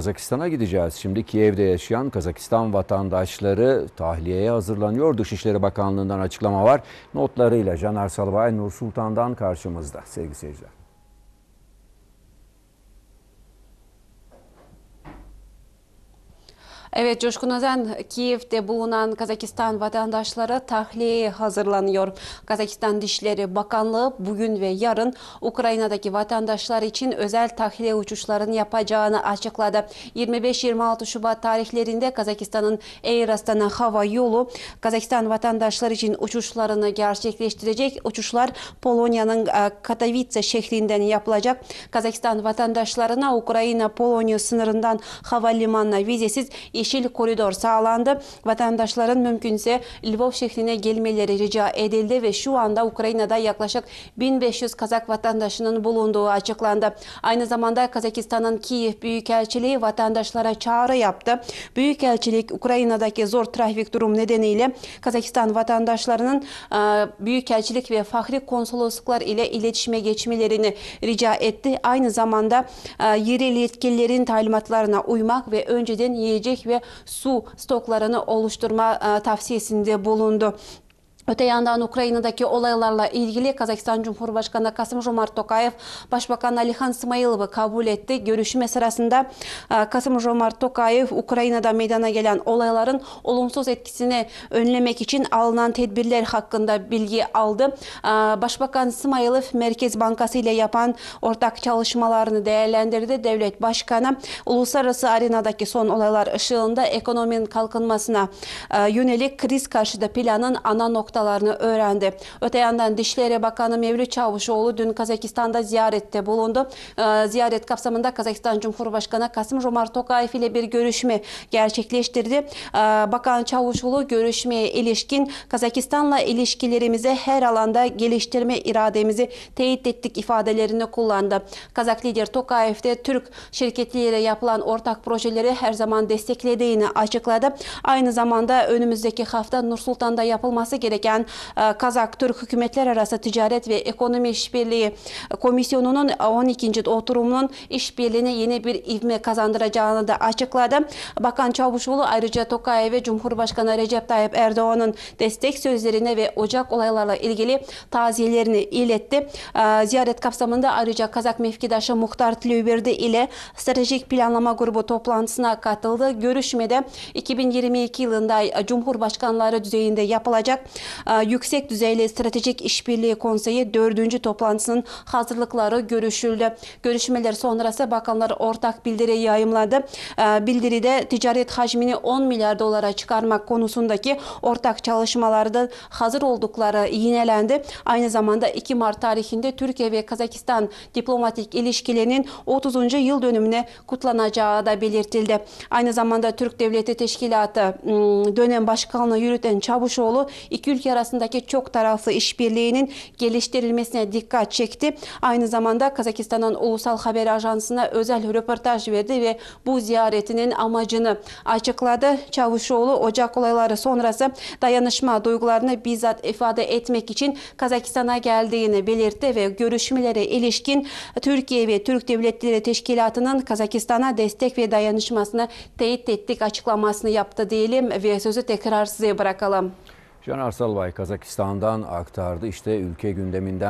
Kazakistan'a gideceğiz. Şimdi Kiev'de yaşayan Kazakistan vatandaşları tahliyeye hazırlanıyor. Dışişleri Bakanlığı'ndan açıklama var. Notlarıyla Caner Salvay Nur Sultan'dan karşımızda sevgili seyirciler. Evet Coşkun Özen Kiev'de bulunan Kazakistan vatandaşları tahliye hazırlanıyor. Kazakistan Dişleri Bakanlığı bugün ve yarın Ukrayna'daki vatandaşlar için özel tahliye uçuşlarını yapacağını açıkladı. 25-26 Şubat tarihlerinde Kazakistan'ın Air Astana Hava Yolu Kazakistan vatandaşları için uçuşlarını gerçekleştirecek. Uçuşlar Polonya'nın e, Katowice şehrinden yapılacak. Kazakistan vatandaşlarına Ukrayna-Polonya sınırından havalimanına vizesiz yeşil koridor sağlandı. Vatandaşların mümkünse Lvov şehrine gelmeleri rica edildi ve şu anda Ukrayna'da yaklaşık 1500 Kazak vatandaşının bulunduğu açıklandı. Aynı zamanda Kazakistan'ın Kiev Büyükelçiliği vatandaşlara çağrı yaptı. Büyükelçilik Ukrayna'daki zor trafik durum nedeniyle Kazakistan vatandaşlarının e, Büyükelçilik ve Fahri Konsolosluklar ile iletişime geçmelerini rica etti. Aynı zamanda e, yerel yetkililerin talimatlarına uymak ve önceden yiyecek ve ve su stoklarını oluşturma e, tavsiyesinde bulundu. Öte yandan Ukrayna'daki olaylarla ilgili Kazakistan Cumhurbaşkanı Kasım Jomart Tokayev Başbakan Alihan Smayılov'u kabul etti. Görüşme sırasında e, Kasım Jomart Tokayev Ukrayna'da meydana gelen olayların olumsuz etkisini önlemek için alınan tedbirler hakkında bilgi aldı. E, Başbakan Smayılov Merkez Bankası ile yapan ortak çalışmalarını değerlendirdi. Devlet Başkanı uluslararası arenadaki son olaylar ışığında ekonominin kalkınmasına e, yönelik kriz karşıda planın ana nokta noktalarını öğrendi. Öte yandan Dışişleri Bakanı Mevlüt Çavuşoğlu dün Kazakistan'da ziyarette bulundu. Ee, ziyaret kapsamında Kazakistan Cumhurbaşkanı Kasım Romar Tokayev ile bir görüşme gerçekleştirdi. Ee, Bakan Çavuşoğlu görüşmeye ilişkin Kazakistan'la ilişkilerimizi her alanda geliştirme irademizi teyit ettik ifadelerini kullandı. Kazak lider Tokayev de Türk şirketleriyle yapılan ortak projeleri her zaman desteklediğini açıkladı. Aynı zamanda önümüzdeki hafta Nursultan'da yapılması gereken gereken e, Kazak-Türk hükümetler arası ticaret ve ekonomi işbirliği komisyonunun 12. oturumunun işbirliğine yeni bir ivme kazandıracağını da açıkladı. Bakan Çavuşoğlu ayrıca Tokayev ve Cumhurbaşkanı Recep Tayyip Erdoğan'ın destek sözlerine ve Ocak olaylarla ilgili taziyelerini iletti. E, ziyaret kapsamında ayrıca Kazak mevkidaşı Muhtar Tlüberdi ile Stratejik Planlama Grubu toplantısına katıldı. Görüşmede 2022 yılında Cumhurbaşkanları düzeyinde yapılacak ee, Yüksek Düzeyli Stratejik İşbirliği Konseyi 4. toplantısının hazırlıkları görüşüldü. Görüşmeler sonrası bakanlar ortak bildiri yayımladı. Ee, bildiride ticaret hacmini 10 milyar dolara çıkarmak konusundaki ortak çalışmalarda hazır oldukları yinelendi. Aynı zamanda 2 Mart tarihinde Türkiye ve Kazakistan diplomatik ilişkilerinin 30. yıl dönümüne kutlanacağı da belirtildi. Aynı zamanda Türk Devleti Teşkilatı ıı, dönem başkanlığı yürüten Çavuşoğlu iki Türkiye arasındaki çok taraflı işbirliğinin geliştirilmesine dikkat çekti. Aynı zamanda Kazakistan'ın Ulusal Haber Ajansı'na özel röportaj verdi ve bu ziyaretinin amacını açıkladı. Çavuşoğlu Ocak olayları sonrası dayanışma duygularını bizzat ifade etmek için Kazakistan'a geldiğini belirtti ve görüşmelere ilişkin Türkiye ve Türk Devletleri Teşkilatı'nın Kazakistan'a destek ve dayanışmasını teyit ettik açıklamasını yaptı diyelim ve sözü tekrar size bırakalım. Can Arsalbay Kazakistan'dan aktardı. İşte ülke gündeminden